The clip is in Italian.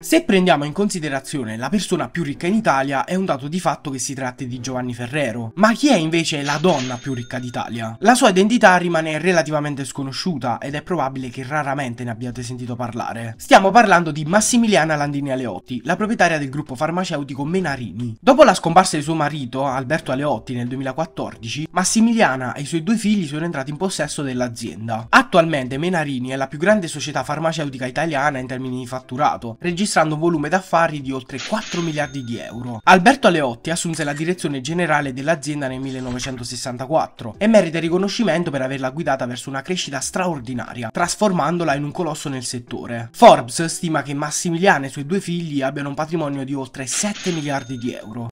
Se prendiamo in considerazione la persona più ricca in Italia è un dato di fatto che si tratti di Giovanni Ferrero, ma chi è invece la donna più ricca d'Italia? La sua identità rimane relativamente sconosciuta ed è probabile che raramente ne abbiate sentito parlare. Stiamo parlando di Massimiliana Landini Aleotti, la proprietaria del gruppo farmaceutico Menarini. Dopo la scomparsa di suo marito, Alberto Aleotti, nel 2014, Massimiliana e i suoi due figli sono entrati in possesso dell'azienda. Attualmente Menarini è la più grande società farmaceutica italiana in termini di fatturato, registrando registrando un volume d'affari di oltre 4 miliardi di euro. Alberto Aleotti assunse la direzione generale dell'azienda nel 1964 e merita riconoscimento per averla guidata verso una crescita straordinaria, trasformandola in un colosso nel settore. Forbes stima che Massimiliano e i suoi due figli abbiano un patrimonio di oltre 7 miliardi di euro.